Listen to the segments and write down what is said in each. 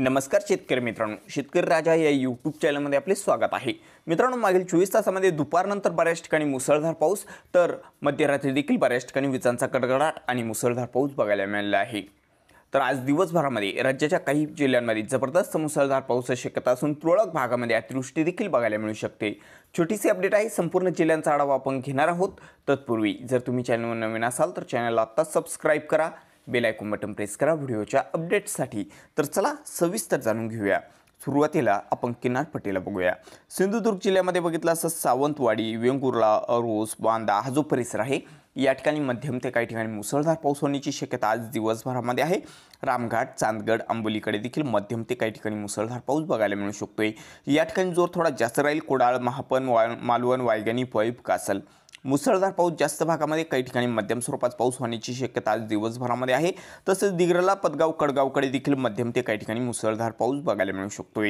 नमस्कार शेतकरी मित्रांनो शेतकरी राजा या यूट्यूब चॅनलमध्ये आपले स्वागत आहे मित्रांनो मागील चोवीस तासामध्ये दुपारनंतर बऱ्याच ठिकाणी मुसळधार पाऊस तर मध्यरात्री देखील बऱ्याच ठिकाणी विजांचा कडकडाट आणि मुसळधार पाऊस बघायला मिळाला आहे तर आज दिवसभरामध्ये राज्याच्या काही जिल्ह्यांमध्ये जबरदस्त मुसळधार पाऊस शक्यता असून तुरळक भागामध्ये अतिवृष्टी देखील बघायला मिळू शकते छोटीशी अपडेट आहे संपूर्ण जिल्ह्यांचा आढावा आपण घेणार आहोत तत्पूर्वी जर तुम्ही चॅनलवर नवीन असाल तर चॅनलला आत्ताच सबस्क्राईब करा बेलायकून बटन प्रेस करा व्हिडिओच्या अपडेट्ससाठी तर चला सविस्तर जाणून घेऊया सुरुवातीला आपण किनारपट्टीला बघूया सिंधुदुर्ग जिल्ह्यामध्ये बघितलं असं सावंतवाडी वेंगुर्ला अरोस बांदा हा जो परिसर आहे या ठिकाणी मध्यम ते काही ठिकाणी मुसळधार पाऊस होण्याची शक्यता आज दिवसभरामध्ये आहे रामघाट चांदगड आंबोलीकडे देखील मध्यम ते काही ठिकाणी मुसळधार पाऊस बघायला मिळू शकतोय या ठिकाणी जोर थोडा जास्त राहील कोडाळ महापन वाय मालवण वायगणी पैप कासल मुसळधार पाऊस जास्त भागामध्ये काही ठिकाणी मध्यम स्वरूपात पाऊस होण्याची शक्यता आज दिवसभरामध्ये आहे तसेच दिग्रला पदगाव कडगावकडे देखील मध्यम ते काही ठिकाणी मुसळधार पाऊस बघायला मिळू शकतो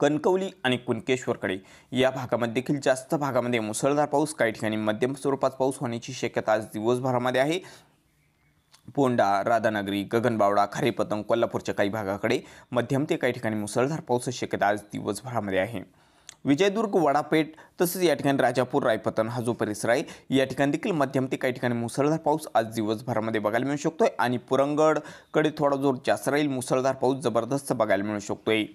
कणकवली आणि कुणकेश्वरकडे या भागामध्ये देखील जास्त भागामध्ये मुसळधार पाऊस काही ठिकाणी मध्यम स्वरूपात पाऊस होण्याची शक्यता आज दिवसभरामध्ये आहे पोंडा राधानगरी गगनबावडा खारेपतंग कोल्हापूरच्या काही भागाकडे मध्यम ते काही ठिकाणी मुसळधार पाऊस शक्यता आज दिवसभरामध्ये आहे विजयदुर्ग वडापेठ तसंच या ठिकाणी राजापूर रायपतन हा जो परिसर आहे या ठिकाणी देखील मध्यम ते काही ठिकाणी मुसळधार पाऊस आज दिवसभरामध्ये बघायला मिळू शकतो आहे आणि पुरंगडकडे थोडा जोर जास्त राहील मुसळधार पाऊस जबरदस्त बघायला मिळू शकतो आहे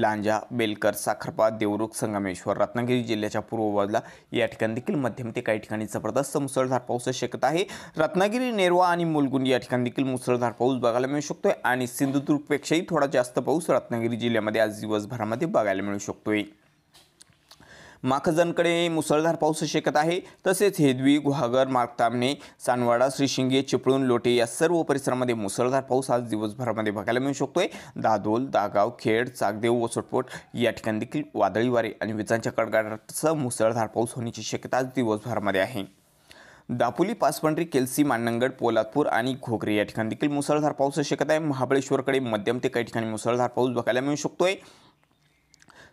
लांजा बेलकर साखरपा देवरुख संगमेश्वर रत्नागिरी जिल्ह्याच्या पूर्व या ठिकाणी देखील मध्यम ते काही ठिकाणी जबरदस्त मुसळधार पाऊस शक्यता आहे रत्नागिरी नेरवा आणि मुलगुंड या ठिकाणी देखील मुसळधार पाऊस बघायला मिळू शकतो आणि सिंधुदुर्गपेक्षाही थोडा जास्त पाऊस रत्नागिरी जिल्ह्यामध्ये आज दिवसभरामध्ये बघायला मिळू शकतोय माखजनकडे मुसळधार पाऊस शेकत आहे तसेच हेदवी गुहागर मार्गतामणे सानवाडा श्रीशिंगे चिपळूण लोटे या सर्व परिसरामध्ये मुसळधार पाऊस आज दिवसभरामध्ये बघायला मिळू शकतोय दादोल दागाव खेड चाकदेव वसटपोट या ठिकाणी देखील वादळी वारे आणि विजांच्या कडकडाटासह मुसळधार पाऊस होण्याची शक्यता आज दिवसभरामध्ये आहे दापोली पासपंडरी केलसी मानंगड पोलादपूर आणि घोगरे या ठिकाणी देखील मुसळधार पाऊस शक्यता आहे महाबळेश्वरकडे मध्यम ते काही ठिकाणी मुसळधार पाऊस बघायला मिळू शकतोय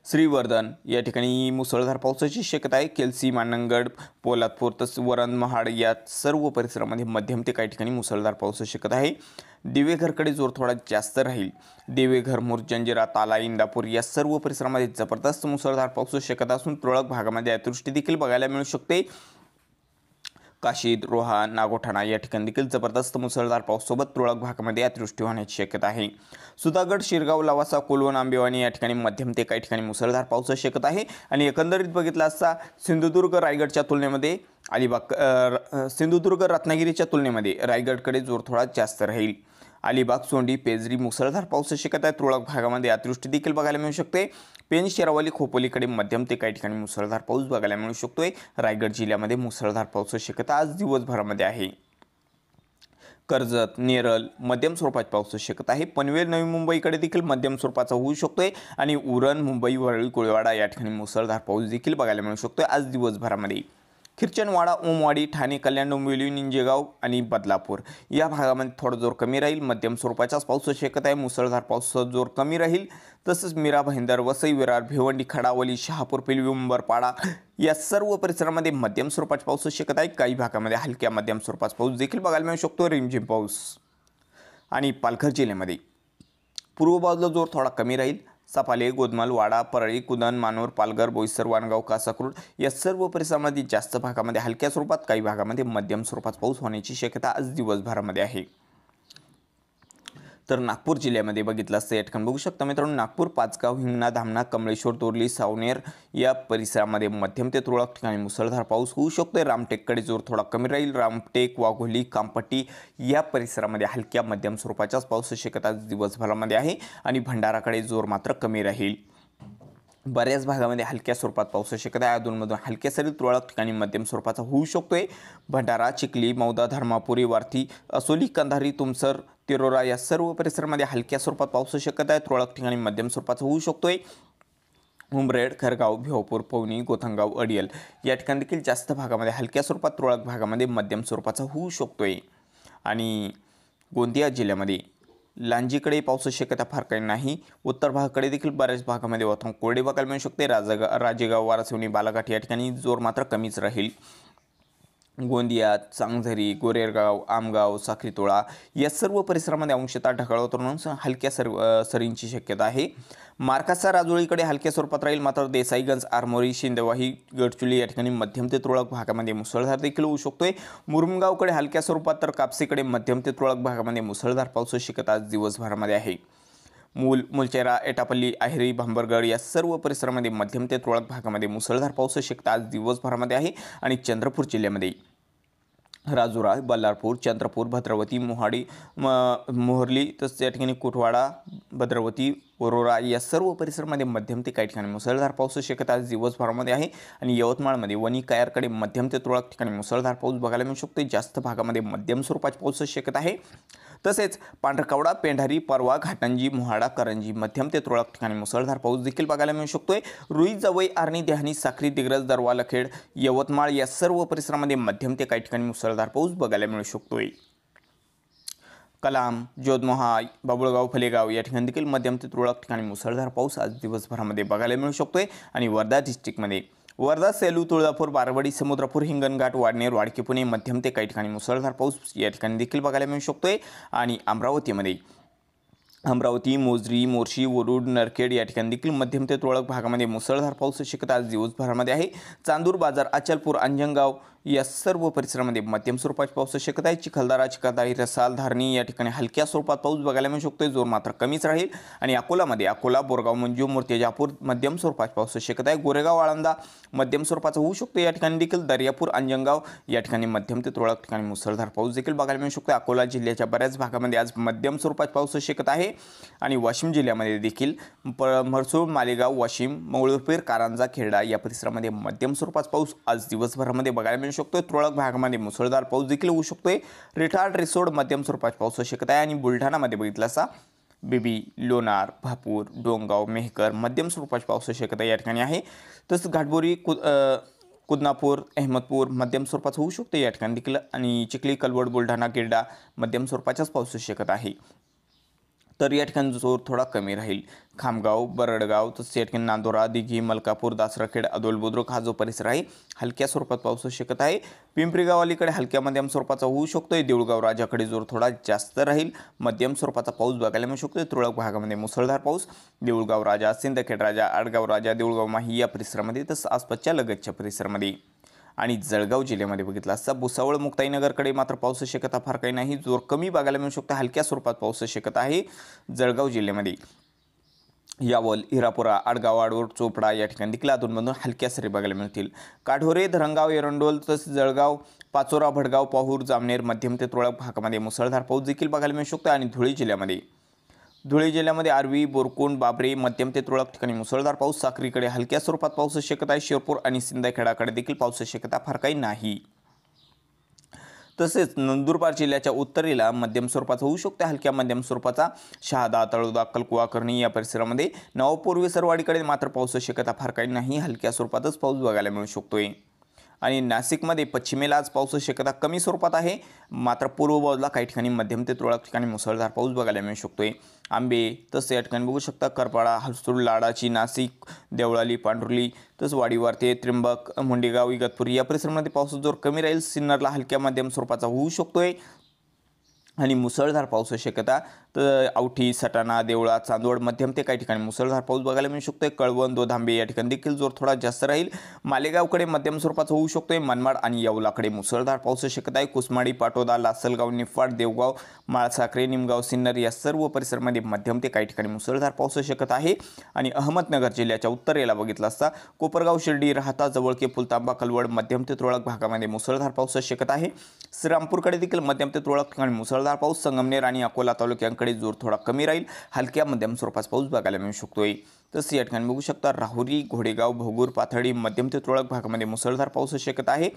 श्रीवर्धन या ठिकाणी मुसळधार पावसाची शक्यता आहे केलसी मानंगड पोलादपूर तसंच वरण महाड या सर्व परिसरामध्ये मध्यम ते काही ठिकाणी मुसळधार पावसाची शक्यता आहे दिवेघरकडे जोर थोडा जास्त राहील दिवेघर मुरजंजिरा ताला इंदापूर या सर्व परिसरामध्ये जबरदस्त मुसळधार पावसाची शक्यता असून तुरळक भागामध्ये अतिवृष्टी देखील बघायला मिळू शकते काशीद रोहा नागोठाणा या ठिकाणी देखील जबरदस्त मुसळधार पावसासोबत तुरळक भागामध्ये अतिवृष्टी होण्याची शक्यता आहे सुधागड शिरगाव लवासा कोलवण आंबेवाणी या ठिकाणी मध्यम ते काही ठिकाणी मुसळधार पाऊस शक्यता आहे आणि एकंदरीत बघितला असता सिंधुदुर्ग रायगडच्या तुलनेमध्ये अलिबाग सिंधुदुर्ग रत्नागिरीच्या तुलनेमध्ये रायगडकडे जोर थोडा जास्त राहील अलिबाग सोंडी पेजरी मुसळधार पाऊस शक्यता आहे तुळक भागामध्ये अतिवृष्टी देखील बघायला मिळू शकते पेन शेरावली खोपोलीकडे मध्यम ते काही ठिकाणी मुसळधार पाऊस बघायला मिळू शकतोय रायगड जिल्ह्यामध्ये मुसळधार पाऊस शक्यता आज दिवसभरामध्ये आहे कर्जत नेरल मध्यम स्वरूपाचा पाऊस शक्यता आहे पनवेल नवी मुंबईकडे देखील मध्यम स्वरूपाचा होऊ शकतोय आणि उरण मुंबई वरळी कोळीवाडा या ठिकाणी मुसळधार पाऊस देखील बघायला मिळू शकतोय आज दिवसभरामध्ये खिरचनवाडा ओमवाडी ठाणे कल्याण डोंबिवली निंजेगाव आणि बदलापूर या भागामध्ये थोडा जोर कमी राहील मध्यम स्वरूपाच्याच पाऊस शक्यता आहे मुसळधार पाऊसचा जोर कमी राहील तसंच मीरा भाईंदर वसई विरार भिवंडी खडावली शहापूर पिलवी उंबरपाडा या सर्व परिसरामध्ये मध्यम स्वरूपाचा पाऊस शक्यता आहे काही भागामध्ये हलक्या मध्यम स्वरूपाचा पाऊस देखील बघायला मिळू शकतो रिमझिम पाऊस आणि पालघर जिल्ह्यामध्ये पूर्व बाजूला जोर थोडा कमी राहील सफाले गोदमल, वाडा परळी कुदन मानोर, पालघर बोईसर वाणगाव कासाक्रूड या सर्व परिसरामध्ये जास्त भागामध्ये हलक्या स्वरूपात काही भागामध्ये मध्यम स्वरूपात पाऊस होण्याची शक्यता आज दिवसभरामध्ये आहे तर नागपूर जिल्ह्यामध्ये बघितलं असतं या ठिकाणी बघू शकता मित्रांनो नागपूर पाचगाव हिंगणा धामणा कमळेश्वर तोरली सावनेर या परिसरामध्ये मध्यम ते तुरळक ठिकाणी मुसळधार पाऊस होऊ शकतोय रामटेककडे जोर थोडा कमी राहील रामटेक वाघोली कामपट्टी या परिसरामध्ये हलक्या मध्यम स्वरूपाच्याच पाऊस शक्यता दिवसभरामध्ये आहे आणि भंडाराकडे जोर मात्र कमी राहील बऱ्याच भागामध्ये हलक्या स्वरूपात पाऊस शक्यता आहे अधूनमधून हलक्या सरी तुरळक ठिकाणी मध्यम स्वरूपाचा होऊ शकतो आहे भंडारा चिखली मौदा धर्मापुरी वारथी असोली कंधारी तुमसर तिरोरा या सर्व परिसरामध्ये हलक्या स्वरूपात पाऊस शकत आहे तुरळक ठिकाणी मध्यम स्वरूपाचा होऊ शकतो आहे उमरेड खरगाव भिवपूर पवनी गोथंगाव अडियल या ठिकाणी देखील जास्त भागामध्ये हलक्या स्वरूपात तुरळक भागामध्ये मध्यम स्वरूपाचा होऊ शकतो आहे आणि गोंदिया जिल्ह्यामध्ये लांजीकडे पावसाची शक्यता फार काही नाही उत्तर भागाकडे देखील बऱ्याच भागामध्ये वातावरण कोरडे बघायला मिळू शकते राजा राजेगाव वारासिवनी बालाघाट या ठिकाणी जोर मात्र कमीच राहील गोंदिया चांगझरी गोरेरगाव आमगाव साखरीतोळा या सर्व परिसरामध्ये अंशतः वातावरण हलक्या सर सरींची शक्यता आहे मार्कासा राजोळीकडे हलक्या स्वरूपात राहील मात्र देसाईगंज आरमोरी शिंदेवाही गडचुली या ठिकाणी मध्यम ते तुरळक भागामध्ये मुसळधार देखील होऊ शकतोय मुरमगावकडे हलक्या स्वरूपात तर कापसीकडे मध्यम ते तुरळक भागामध्ये मुसळधार पावसाची शक्यता आज दिवसभरामध्ये आहे मूल मुलचेरा एटापल्ली आहेरी भांबरगड या सर्व परिसरामध्ये मध्यम ते तुरळक भागामध्ये मुसळधार पाऊस शक्यता आज दिवसभरामध्ये आहे आणि चंद्रपूर जिल्ह्यामध्ये राजुरा बल्लारपूर चंद्रपूर भद्रवती मोहाडी म मोहर्ली तसंच या ठिकाणी कुठवाडा भद्रवती वरोरा या सर्व परिसरामध्ये मध्यम ते काही ठिकाणी मुसळधार पाऊस शक्यता आज दिवसभरामध्ये आहे आणि यवतमाळमध्ये वणी कायरकडे मध्यम ते तुरळक ठिकाणी मुसळधार पाऊस बघायला मिळू शकतो जास्त भागामध्ये मध्यम स्वरूपाची पाऊस शक्यता आहे तसेच पांढरकवडा पेंढारी परवा घाटंजी मोहाडा करंजी मध्यम ते तुरळक ठिकाणी मुसळधार पाऊस देखील बघायला मिळू शकतोय रुई जवई आर्णी देहानी साखरी दिग्रज दरवा लखेड यवतमाळ या सर्व परिसरामध्ये मध्यम ते काही ठिकाणी मुसळधार पाऊस बघायला मिळू शकतोय कलाम जोधमोहा बाबुळगाव फलेगाव या ठिकाणी देखील मध्यम ते तुरळक ठिकाणी मुसळधार पाऊस आज दिवसभरामध्ये बघायला मिळू शकतो आहे आणि वर्धा डिस्ट्रिक्टमध्ये वर्धा सेलू तुळजापूर बारवडी समुद्रपूर हिंगणघाट वाडनेर वाडके पुणे मध्यम ते काही ठिकाणी मुसळधार पाऊस या ठिकाणी देखील बघायला मिळू शकतो आहे आणि अमरावतीमध्ये अमरावती मोजरी मोर्शी वरुड नरखेड या ठिकाणी देखील मध्यम ते तुरळक भागामध्ये मुसळधार पाऊस शक्यता आज दिवसभरामध्ये आहे चांदूर बाजार अचलपूर अंजनगाव या सर्व परिसरामध्ये मध्यम स्वरूपाची पाऊस शक्यता आहे चिखलदारा चिखलदारी रसाल धारणी या ठिकाणी हलक्या स्वरूपात पाऊस बघायला मिळू शकतो जोर मात्र कमीच राहील आणि अकोलामध्ये अकोला बोरगाव मंजू मूर्तिजापूर मध्यम स्वरूपाची पाऊस शक्यता आहे गोरेगाव आळंदा मध्यम स्वरूपाचा होऊ शकतो या ठिकाणी देखील दर्यापूर अंजनगाव या ठिकाणी मध्यम ते तुरळक ठिकाणी मुसळधार पाऊस देखील बघायला मिळू शकतो अकोला जिल्ह्याच्या बऱ्याच भागामध्ये आज मध्यम स्वरूपात पाऊस शक्यता आहे आणि वाशिम जिल्ह्यामध्ये देखील प म्हसूळ मालेगाव वाशिम मंगळूरपीर कारंजा खेरडा या परिसरामध्ये मध्यम स्वरूपात पाऊस आज दिवसभरामध्ये बघायला मिळू शकतोय तुरळक भागामध्ये मुसळधार पाऊस देखील होऊ शकतोय रिठाड रिसोड मध्यम स्वरूपाची पाऊस शकत आहे आणि बुलढाणामध्ये बघितलासा असा बीबी लोणार भापूर डोंगाव मेहकर मध्यम स्वरूपाची पाऊस शक्यता या ठिकाणी आहे तसंच घाटबोरी कु कुदनापूर अहमदपूर मध्यम स्वरूपाचं होऊ शकते या ठिकाणी देखील आणि चिखली कलवड बुलढाणा गिरडा मध्यम स्वरूपाच्याच पाऊस शकत आहे तर या ठिकाणी जोर थोडा कमी राहील खामगाव बरडगाव तसेच या ठिकाणी नांदोरा दिघी मलकापूर दासराखेड अदोल बुद्रुक हा जो परिसर आहे हलक्या स्वरूपात पाऊस होऊ शकत आहे पिंपरीगाव अलीकडे हलक्या मध्यम स्वरूपाचा होऊ शकतोय देऊळगाव राजाकडे जोर थोडा जास्त राहील मध्यम स्वरूपाचा पाऊस बघायला मिळू शकतोय तुळक भागामध्ये मुसळधार पाऊस देऊळगाव राजा सिंदखेड राजा आडगाव राजा देऊळगाव माही या परिसरामध्ये तसं आसपासच्या लगतच्या परिसरामध्ये आणि जळगाव जिल्ह्यामध्ये बघितला असता भुसावळ मुक्ताईनगरकडे मात्र पावस शक्यता फार काही नाही जोर कमी बघायला मिळू शकतो हलक्या स्वरूपात पाऊस शक्यता आहे जळगाव जिल्ह्यामध्ये यावल हिरापुरा आडगाव आडवड चोपडा या ठिकाणी देखील अधूनमधून हलक्या सरी बघायला मिळतील काढोरे धरणगाव एरंडोल तसेच जळगाव पाचोरा भडगाव पाहूर जामनेर मध्यम ते तुरळक भागामध्ये मुसळधार पाऊस देखील बघायला मिळू शकतो आणि धुळे जिल्ह्यामध्ये धुळे जिल्ह्यामध्ये आर्वी बोरकुंड बाबरे मध्यम ते तुळक ठिकाणी मुसळधार पाऊस साखरीकडे हलक्या स्वरूपात पाऊस शक्यता आहे शिरपूर आणि सिंदखेडाकडे देखील पाऊस शक्यता फार काही नाही तसेच नंदुरबार जिल्ह्याच्या उत्तरेला मध्यम स्वरूपाचा होऊ शकतो हलक्या मध्यम स्वरूपाचा शहादा तळोदा कलकुवा करणी या परिसरामध्ये नवपूर्वी सरवाडीकडे मात्र पाऊस शक्यता फार काही नाही हलक्या स्वरूपातच पाऊस बघायला मिळू शकतोय आणि नाशिकमध्ये पश्चिमेला आज पावसाची शक्यता कमी स्वरूपात आहे मात्र पूर्व बाजूला काही ठिकाणी मध्यम ते तुरळक ठिकाणी मुसळधार पाऊस बघायला मिळू शकतो आहे आंबे तसं या ठिकाणी बघू शकता करपाडा हसूर लाडाची नाशिक देवळाली पांढुर्ली तसंच वाडीवारते ते त्र्यंबक मुंडेगाव इगतपुरी या परिसरामध्ये पावसाचा जोर कमी राहील सिन्नरला हलक्या मध्यम स्वरूपाचा होऊ शकतो आहे आणि मुसळधार पाऊस शक्यता तर औठी सटाणा देवळा चांदवड मध्यम ते काही ठिकाणी मुसळधार पाऊस बघायला मिळू शकतो कळवण दोधांबे या ठिकाणी देखील जोर थोडा जास्त राहील मालेगावकडे मध्यम स्वरूपाचा होऊ शकतोय मनमाड आणि यवलाकडे मुसळधार पाऊस शक्यता आहे कुसमाडी पाटोदा लासलगाव निफाड देवगाव माळसाखरे निमगाव सिन्नर या सर्व परिसरामध्ये मध्यम ते काही ठिकाणी मुसळधार पाऊस शक्यता आहे आणि अहमदनगर जिल्ह्याच्या उत्तरेला बघितलं असता कोपरगाव शिर्डी राहता जवळके पुलतांबा कलवड मध्यम ते तुरळक भागामध्ये मुसळधार पाऊस शक्यता आहे श्रीरामपूरकडे देखील मध्यम ते तुरळक ठिकाणी मुसळधार मुसळधार पाऊस संगमनेर आणि अकोला तालुक्यांकडे जोर थोडा कमी राहील हलक्या मध्यम स्वरूपाचा पाऊस बघायला मिळू शकतोय तसं या ठिकाणी बघू शकता राहुरी घोडेगाव भोगूर पाथडी मध्यम ते तुरळक भागामध्ये मुसळधार पाऊस होऊ शकत आहे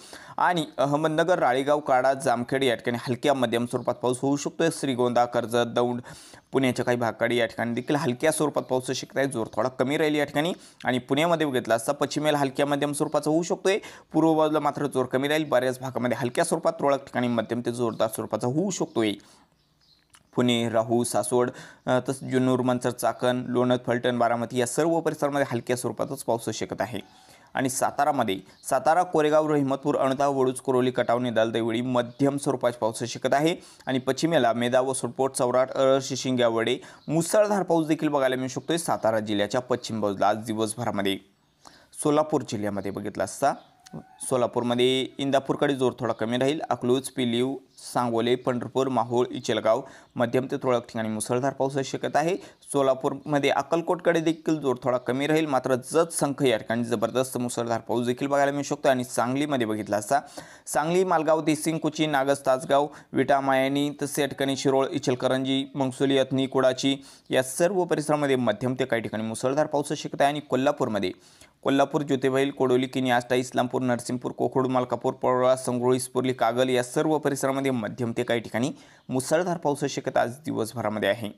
आणि अहमदनगर राळेगाव काडा जामखेड या ठिकाणी हलक्या मध्यम स्वरूपात पाऊस होऊ शकतो श्रीगोंदा कर्जत दौंड पुण्याच्या काही भागाकडे या ठिकाणी देखील हलक्या स्वरूपात पाऊस होऊ शकत आहे जोर थोडा कमी राहील या ठिकाणी आणि पुण्यामध्ये बघितला असता पश्चिमेला हलक्या मध्यम स्वरूपाचा होऊ शकतो पूर्व बाजूला मात्र जोर कमी राहील बऱ्याच भागामध्ये हलक्या स्वरूपात तुरळक ठिकाणी मध्यम ते जोरदार स्वरूपाचा होऊ शकतो पुणे राहू सासवड तसंच जुन्नूर मंचर चाकण लोणद फलटण बारामती या सर्व परिसरामध्ये हलक्या स्वरूपातच पाऊस शकत आहे आणि सातारामध्ये सातारा कोरेगाव रहिमतपूर अणदा वडूज कोरोली कटावणी दलदैवळी मध्यम स्वरूपाची पाऊस शकत आहे आणि पश्चिमेला मेधा व सुटपोट शिशिंग्या वडे मुसळधार पाऊस देखील बघायला मिळू शकतो सातारा जिल्ह्याच्या पश्चिम बाजूला आज दिवसभरामध्ये सोलापूर जिल्ह्यामध्ये बघितला असता सोलापूरमध्ये इंदापूरकडे जोर थोडा कमी राहील अकलूज पिलीव सांगोले पंढरपूर माहूळ इचलगाव मध्यम ते तुरळक ठिकाणी मुसळधार पाऊस शक्यता आहे सोलापूरमध्ये अक्कलकोटकडे देखील जोर थोडा कमी राहील मात्र जत संख या ठिकाणी जबरदस्त मुसळधार पाऊस देखील बघायला मिळू शकतो आणि सांगलीमध्ये बघितला असता सांगली मालगाव देसिंगकुची नागस तासगाव विटा मायानी तसे या ठिकाणी शिरोळ इचलकरंजी मंगसुली अथनी कुडाची या सर्व परिसरामध्ये मध्यम ते काही ठिकाणी मुसळधार पाऊस शक्यता आहे आणि कोल्हापूरमध्ये कोल्हापूर ज्योतिबाईल कोडोली किनी आष्टा इस्लामपूर नरसिंगपूर कोखोड मालकापूर पळोळा संगरुळी स्पुर्ली कागल या सर्व परिसरामध्ये मध्यम ते काही ठिकाणी मुसळधार पाऊस शक्यता आज दिवसभरामध्ये आहे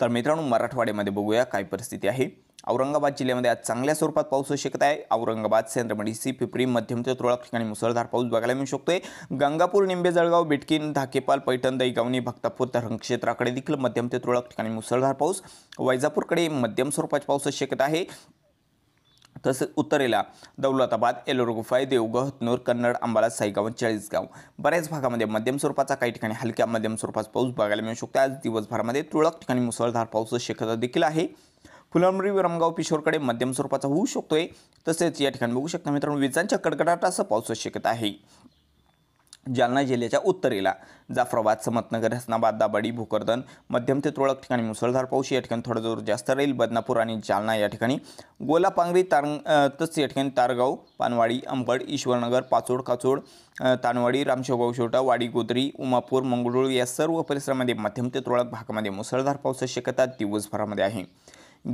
तर मित्रांनो मराठवाड्यामध्ये बघूया काय परिस्थिती आहे औरंगाबाद जिल्ह्यामध्ये आज चांगल्या स्वरूपात पाऊस शक्यता आहे औरंगाबाद सी पिपरी मध्यम ते तुरळक ठिकाणी मुसळधार पाऊस बघायला मिळू शकतोय गंगापूर निंबे जळगाव बिटकीन धाकेपाल पैठण दैगावणी भक्तापूर धरण क्षेत्राकडे देखील मध्यम ते तुरळक ठिकाणी मुसळधार पाऊस वैजापूरकडे मध्यम स्वरूपात पाऊस शकत आहे तसेच उत्तरेला दौलताबाद एलोर गुफाई देवगाव कन्नड अंबाला साईगाव चाळीसगाव बऱ्याच भागामध्ये मध्यम स्वरूपाचा काही ठिकाणी हलक्या मध्यम स्वरूपाचा पाऊस बघायला मिळू शकतो आज दिवसभरामध्ये तुळक ठिकाणी मुसळधार पाऊस शक्यता देखील आहे फुलंबरी विरमगाव पिशोरकडे मध्यम स्वरूपाचा होऊ शकतोय तसेच या ठिकाणी बघू शकता मित्रांनो विजांच्या कडकडाटासह पाऊस शक्यता आहे जालना जिल्ह्याच्या उत्तरेला जाफराबाद समतनगर हसनाबाद दाबाडी भोकरदन मध्यम ते तुरळक ठिकाणी मुसळधार पाऊस या ठिकाणी थोडा जोर जास्त राहील बदनापूर आणि जालना या ठिकाणी गोलापांगरी तारंग तसंच या ठिकाणी तारगाव पानवाडी अंबड ईश्वरनगर पाचोड काचोड तानवाडी रामशेवगाव शोटा वाडी गोदरी उमापूर मंगळूर या सर्व परिसरामध्ये मध्यम ते तुरळक भागामध्ये मुसळधार पावसाची शक्यता दिवसभरामध्ये आहे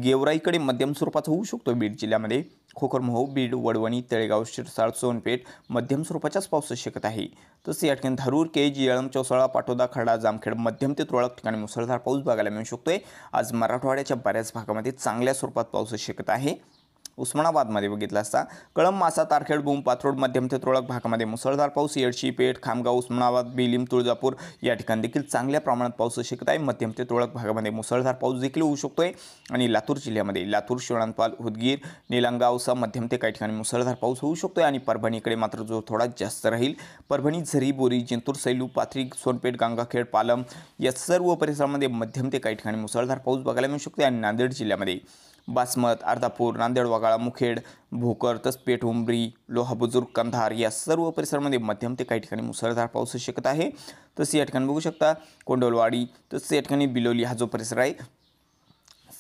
गेवराईकडे मध्यम स्वरूपाचा होऊ शकतो बीड जिल्ह्यामध्ये खोकरमोहो बीड वडवणी तळेगाव शिरसाळ सोनपेठ मध्यम स्वरूपाचाच पाऊस शक्यता आहे तसेच या ठिकाणी धारूर केज येळम चौसाळा पाटोदा खडा जामखेड मध्यम ते तुरळक ठिकाणी मुसळधार पाऊस बघायला मिळू शकतोय आज मराठवाड्याच्या बऱ्याच भागामध्ये चांगल्या स्वरूपात पाऊस शक्यता आहे उस्मानाबादमध्ये बघितला असता कळंब मासा तारखेड भूम पाथरोड मध्यम ते तुरळक भागामध्ये मुसळधार पाऊस येडशी पेठ खामगाव उस्मानाबाद बिलीम तुळजापूर या ठिकाणी देखील चांगल्या प्रमाणात पाऊस शिकत आहे मध्यम ते तुरळक भागामध्ये मुसळधार पाऊस देखील होऊ शकतो आहे आणि लातूर जिल्ह्यामध्ये लातूर शिवणपाल उदगीर निलंगावसा मध्यम ते काही ठिकाणी मुसळधार पाऊस होऊ शकतो आहे आणि परभणीकडे मात्र जो थोडा जास्त राहील परभणी झरी बोरी जिंतूर सैलू पाथरी सोनपेठ गंगाखेड पालम या सर्व परिसरामध्ये मध्यम ते काही ठिकाणी मुसळधार पाऊस बघायला मिळू शकतो आणि नांदेड जिल्ह्यामध्ये बासमत अर्धापूर नांदेड वगाळा मुखेड भोकर तसपेठ उमरी लोहाबुजुर्ग कंधार या सर्व परिसरामध्ये मध्यम ते काही ठिकाणी मुसळधार पाऊस शकत आहे तसं या ठिकाणी बघू शकता कोंडोलवाडी तसं या ठिकाणी बिलोली हा जो परिसर आहे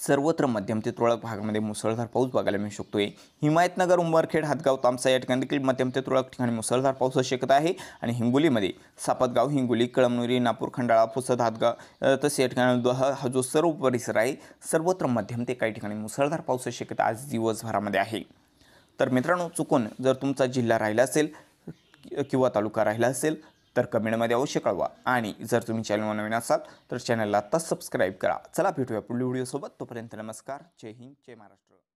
सर्वत्र मध्यम ते तुरळक भागामध्ये मुसळधार पाऊस बघायला मिळू शकतो आहे हिमायतनगर उंबरखेड हातगाव तामसा या ठिकाणी देखील मध्यम ते तुरळक ठिकाणी मुसळधार पाऊस शक्यता आहे आणि हिंगोलीमध्ये सापतगाव हिंगोली कळमनुरी नापूर खंडाळा पुसद हातगाव तसे या ठिकाणी हा जो सर्व परिसर आहे सर्वत्र मध्यम ते काही ठिकाणी मुसळधार पाऊस शक्यता आज दिवसभरामध्ये आहे तर मित्रांनो चुकून जर तुमचा जिल्हा राहिला असेल किंवा तालुका राहिला असेल तर कमेंटमध्ये अवश्य कळवा आणि जर तुम्ही चॅनलवर नवीन असाल तर चॅनलला आत्ताच सबस्क्राईब करा चला भेटूया पुढील व्हिडिओसोबत तोपर्यंत नमस्कार जय हिंद जय महाराष्ट्र